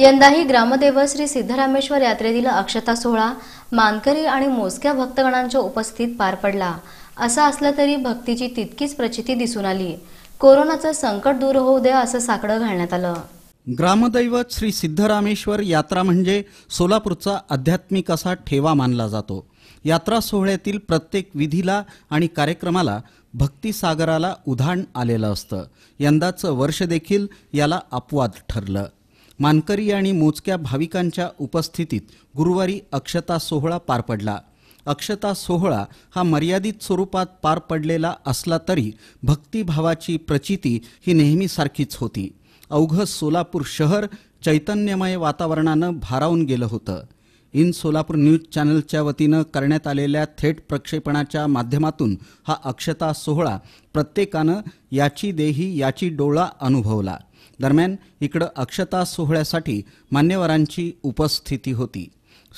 यंदाही ग्रामदेव श्री सिद्धरामेश्वर यात्रेतील अक्षता सोहळा मानकरी आणि मोजक्या भक्तगणांच्या उपस्थित पार पडला असा असलं तरी भक्तीची तितकीच प्रचिती दिसून आली कोरोनाचं संकट दूर होऊ द्या असं साकडं घालण्यात आलं ग्रामदैवत श्री सिद्धरामेश्वर यात्रा म्हणजे सोलापूरचा आध्यात्मिक असा ठेवा मानला जातो यात्रा सोहळ्यातील प्रत्येक विधीला आणि कार्यक्रमाला भक्तिसागराला उधाण आलेलं असतं यंदाचं वर्ष देखील याला अपवाद ठरलं मानकरी आणि मोजक्या भाविकांच्या उपस्थितीत गुरुवारी अक्षता सोहळा पार पडला अक्षता सोहळा हा मर्यादित स्वरूपात पार पडलेला असला तरी भक्तिभावाची प्रचिती ही नेहमीसारखीच होती अवघं सोलापूर शहर चैतन्यमय वातावरणानं भारावून गेलं होतं इन सोलापूर न्यूज चॅनलच्या वतीनं करण्यात आलेल्या थेट प्रक्षेपणाच्या माध्यमातून हा अक्षता सोहळा प्रत्येकानं याची देही याची डोळा अनुभवला दरम्यान इकडं अक्षता सोहळ्यासाठी मान्यवरांची उपस्थिती होती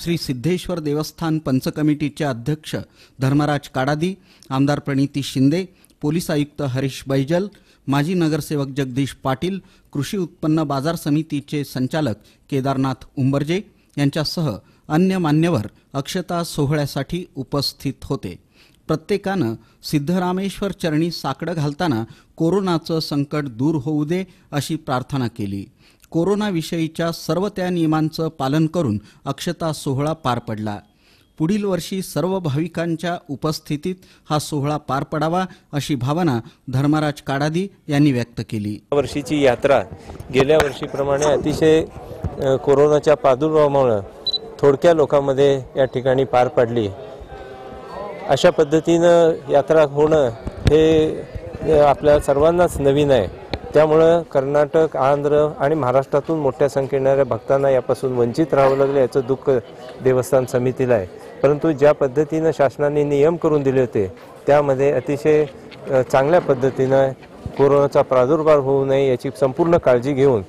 श्री सिद्धेश्वर देवस्थान पंचकमिटीचे अध्यक्ष धर्मराज काडादी आमदार प्रणिती शिंदे पोलीस आयुक्त हरीश बैजल माजी नगरसेवक जगदीश पाटील कृषी उत्पन्न बाजार समितीचे संचालक केदारनाथ उंबरजे यांच्यासह अन्य मान्यवर अक्षता सोहळ्यासाठी उपस्थित होते प्रत्येकानं सिद्धरामेश्वर चरणी साकडं घालताना कोरोनाचं संकट दूर होऊ दे अशी प्रार्थना केली कोरोनाविषयीच्या सर्व त्या नियमांचं पालन करून अक्षता सोहळा पार पडला पुढील वर्षी सर्व भाविकांच्या उपस्थितीत हा सोहळा पार पडावा अशी भावना धर्मराज काडादी यांनी व्यक्त केली वर्षीची यात्रा गेल्या वर्षीप्रमाणे अतिशय कोरोनाच्या प्रादुर्भावामुळं थोडक्या लोकांमध्ये या ठिकाणी पार पडली अशा पद्धतीनं यात्रा होणं हे आपल्या सर्वांनाच नवीन आहे त्यामुळं कर्नाटक आंध्र आणि महाराष्ट्रातून मोठ्या संख्येणाऱ्या भक्तांना यापासून वंचित राहावं लागलं याचं दुःख देवस्थान समितीला आहे परंतु ज्या पद्धतीनं शासनाने नियम करून दिले होते त्यामध्ये अतिशय चांगल्या पद्धतीनं कोरोनाचा प्रादुर्भाव होऊ नये याची संपूर्ण काळजी घेऊन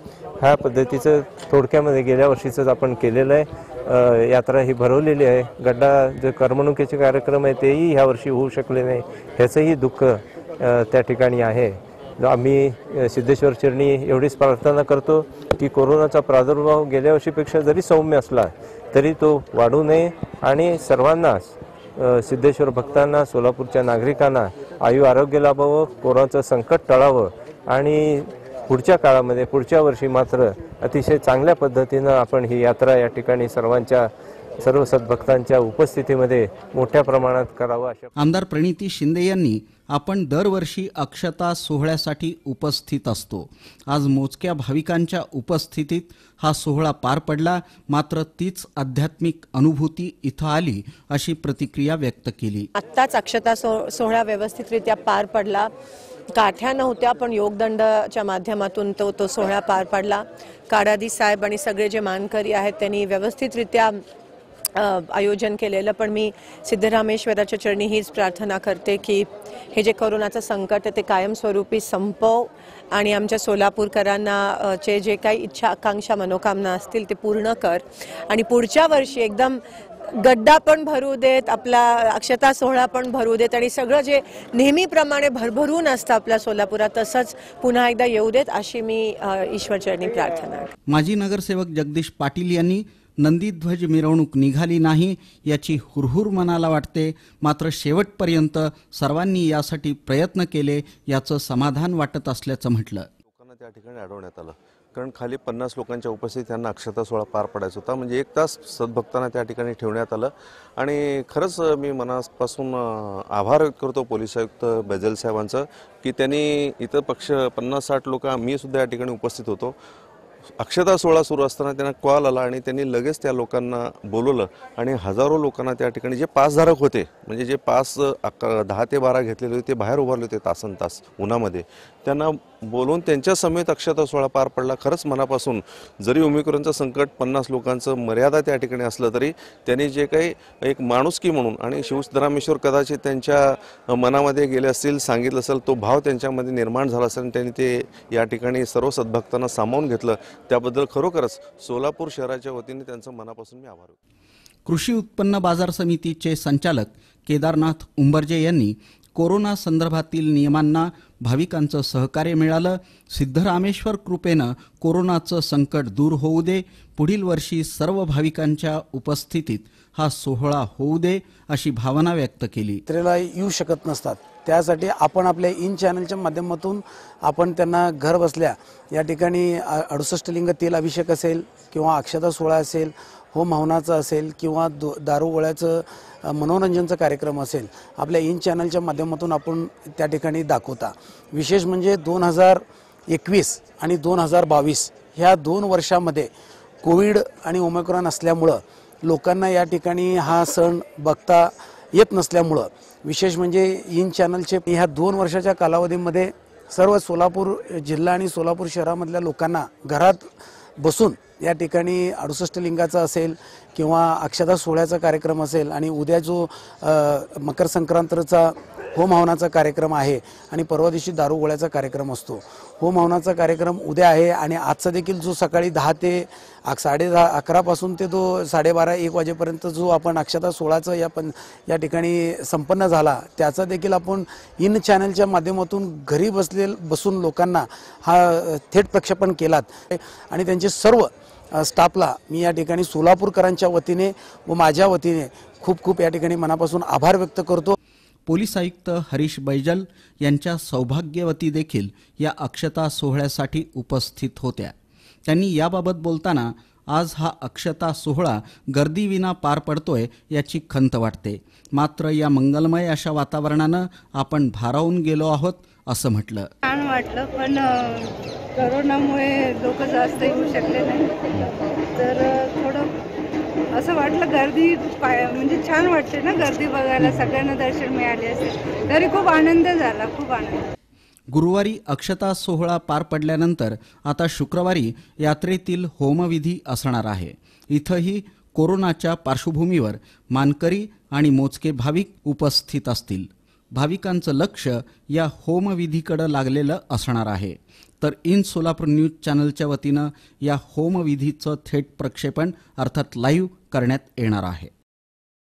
ह्या पद्धतीचं थोडक्यामध्ये गेल्या वर्षीचंच आपण केलेलं आहे यात्रा ही भरवलेली आहे गड्डा जे करमणुकीचे कार्यक्रम आहे तेही ह्या वर्षी होऊ शकले नाही ह्याचंही दुःख त्या ठिकाणी आहे आम्ही सिद्धेश्वर चिरणी एवढीच प्रार्थना करतो की कोरोनाचा प्रादुर्भाव गेल्या वर्षीपेक्षा जरी सौम्य असला तरी तो वाढू नये आणि सर्वांनाच सिद्धेश्वर भक्तांना सोलापूरच्या नागरिकांना आयु आरोग्य लाभावं कोरोनाचं संकट टळावं आणि पुढच्या काळामध्ये पुढच्या वर्षी मात्र अतिशय चांगल्या पद्धतीनं आपण ही यात्रा या ठिकाणी सर्वांच्या सर्व सद्भक्तांच्या उपस्थितीमध्ये मोठ्या प्रमाणात करावं आमदार प्रणिती शिंदे यांनी आपण दरवर्षी अक्षता सोहळ्यासाठी उपस्थित असतो आज मोजक्या भाविकांच्या उपस्थितीत हा सोहळा पार पडला मात्र तीच आध्यात्मिक अनुभूती इथं आली अशी प्रतिक्रिया व्यक्त केली आत्ताच अक्षता सो सोहळा व्यवस्थितरित्या पार पडला काठ्या नव्हत्या पण योगदंडाच्या माध्यमातून तो तो सोहळा पार पाडला काडादी साहेब आणि सगळे जे मानकरी आहेत त्यांनी व्यवस्थितरित्या आयोजन केलेलं पण मी सिद्धरामेश्वराच्या चरणी हीच प्रार्थना करते की हे जे करोनाचं संकट आहे ते कायमस्वरूपी संपव आणि आमच्या सोलापूरकरांना चे जे काही इच्छा आकांक्षा मनोकामना असतील ते पूर्ण कर आणि पुढच्या वर्षी एकदम गड्डा पण भरू देत आपला अक्षता सोहळा पण भरू देत आणि सगळं जे नेहमीप्रमाणे भरभरून असतं आपल्या सोलापुरात तसंच पुन्हा एकदा येऊ देत अशी मी ईश्वरचरणी प्रार्थना माजी नगरसेवक जगदीश पाटील यांनी नंदीध्वज मिरवणूक निघाली नाही याची हुरहुर मनाला वाटते मात्र शेवटपर्यंत सर्वांनी यासाठी प्रयत्न केले याचं समाधान वाटत असल्याचं म्हटलं लोकांना त्या ठिकाणी अडवण्यात आलं कारण खाली पन्नास लोकांच्या उपस्थितीत त्यांना अक्षता सोहळा पार पडायचा होता म्हणजे एक तास सद्भक्तांना त्या ठिकाणी ठेवण्यात आलं आणि खरंच मी मनापासून आभार व्यक्त करतो पोलीस आयुक्त बैजल साहेबांचं की त्यांनी इतर पक्ष पन्नास साठ लोक मी सुद्धा या ठिकाणी उपस्थित होतो अक्षता सोहळा सुरू असताना त्यांना कॉल आला आणि त्यांनी लगेच त्या लोकांना बोलवलं आणि हजारो लोकांना त्या ठिकाणी जे पासधारक होते म्हणजे जे पास दहा ते बारा घेतलेले होते ते बाहेर उभारले होते तासन तास उन्हामध्ये त्यांना बोलवून त्यांच्या समेत अक्षता सोहळा पार पडला खरंच मनापासून जरी ओमिक्रॉनचं संकट पन्नास लोकांचं मर्यादा त्या ठिकाणी असलं तरी त्यांनी जे काही एक माणुसकी म्हणून आणि शिवसदरामेश्वर कदाचित त्यांच्या मनामध्ये गेले असतील सांगितलं असेल तो भाव त्यांच्यामध्ये निर्माण झाला असेल आणि त्यांनी ते या ठिकाणी सर्व सद्भक्तांना सामावून घेतलं त्याबद्दल खरोखरच सोलापूर शहराच्या वतीने त्यांचं मनापासून मी आभार कृषी उत्पन्न बाजार समितीचे संचालक केदारनाथ उंबरजे यांनी कोरोना संदर्भातील नियमांना भाविकांचं सहकार्य मिळालं सिद्धरामेश्वर कृपेनं कोरोनाचं संकट दूर होऊ दे पुढील वर्षी सर्व भाविकांच्या उपस्थितीत हा सोहळा होऊ दे अशी भावना व्यक्त केली त्रेला येऊ शकत नसतात त्यासाठी आपण आपल्या इन चॅनलच्या माध्यमातून आपण त्यांना घर बसल्या या ठिकाणी अडुसष्ट लिंग तेल अभिषेक असेल किंवा अक्षता सोहळा असेल होम हवनाचं असेल किंवा दो गोळ्याचं मनोरंजनचं कार्यक्रम असेल आपल्या इन चॅनलच्या माध्यमातून आपण त्या ठिकाणी दाखवता विशेष म्हणजे दोन हजार एकवीस आणि दोन हजार बावीस ह्या दोन वर्षामध्ये कोविड आणि ओमेक्रॉन असल्यामुळं लोकांना या ठिकाणी हा सण बघता येत नसल्यामुळं विशेष म्हणजे इन चॅनलचे ह्या दोन वर्षाच्या कालावधीमध्ये सर्व सोलापूर जिल्हा आणि सोलापूर शहरामधल्या लोकांना घरात बसून या ठिकाणी अडुसष्ट लिंगाचा असेल किंवा अक्षदा सोहळ्याचा कार्यक्रम असेल आणि उद्या जो मकर संक्रांतचा होम हवनाचा कार्यक्रम आहे आणि परवा दिवशी गोळ्याचा कार्यक्रम असतो होम हवनाचा कार्यक्रम उद्या आहे आणि आजचा देखील जो सकाळी दहा ते साडे दहा अकरापासून ते तो साडेबारा एक वाजेपर्यंत जो आपण अक्षता सोळाचा या पण या ठिकाणी संपन्न झाला त्याचा देखील आपण इन चॅनलच्या माध्यमातून घरी बसले बसून लोकांना हा थेट प्रक्षेपण केलात आणि त्यांचे सर्व स्टाफला मी या ठिकाणी सोलापूरकरांच्या वतीने व माझ्या वतीने खूप खूप या ठिकाणी मनापासून आभार व्यक्त करतो पोलीस आयुक्त हरीश बैजल यांच्या सौभाग्यवती देखील या अक्षता सोहळ्यासाठी उपस्थित होत्या त्यांनी याबाबत बोलताना आज हा अक्षता सोहळा गर्दीविना पार पडतोय याची खंत वाटते मात्र या मंगलमय अशा वातावरणानं आपण भारावून गेलो आहोत असं म्हटलं छान वाटलं पण करोनामुळे लोक जास्त येऊ शकले नाही तर थोडं असं वाटलं गर्दी म्हणजे छान वाटते ना गर्दी बघायला सगळ्यांना दर्शन मिळाले असेल तरी खूप आनंद झाला खूप आनंद गुरुवारी अक्षता सोहळा पार पडल्यानंतर आता शुक्रवारी यात्रेतील होमविधी असणार आहे इथंही कोरोनाच्या पार्श्वभूमीवर मानकरी आणि मोजके भाविक उपस्थित असतील भाविकांचं लक्ष या होमविधीकडं लागलेलं असणार आहे तर इन सोलापूर न्यूज चॅनलच्या वतीनं या होमविधीचं थेट प्रक्षेपण अर्थात लाईव्ह करण्यात येणार आहे